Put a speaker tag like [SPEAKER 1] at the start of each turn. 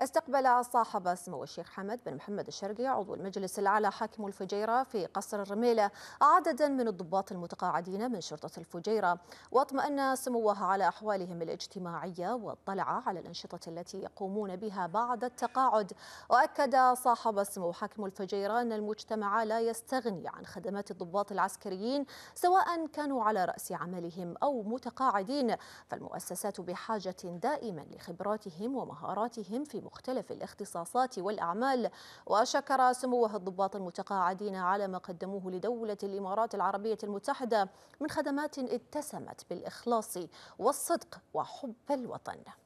[SPEAKER 1] استقبل صاحب سمو الشيخ حمد بن محمد الشرقي عضو المجلس الأعلى حاكم الفجيرة في قصر الرميلة عددا من الضباط المتقاعدين من شرطة الفجيرة واطمأن سموه على أحوالهم الاجتماعية واطلع على الأنشطة التي يقومون بها بعد التقاعد وأكد صاحب سمو حاكم الفجيرة أن المجتمع لا يستغني عن خدمات الضباط العسكريين سواء كانوا على رأس عملهم أو متقاعدين فالمؤسسات بحاجة دائما لخبراتهم ومهاراتهم في مختلف الاختصاصات والأعمال وشكر سموه الضباط المتقاعدين على ما قدموه لدولة الإمارات العربية المتحدة من خدمات اتسمت بالإخلاص والصدق وحب الوطن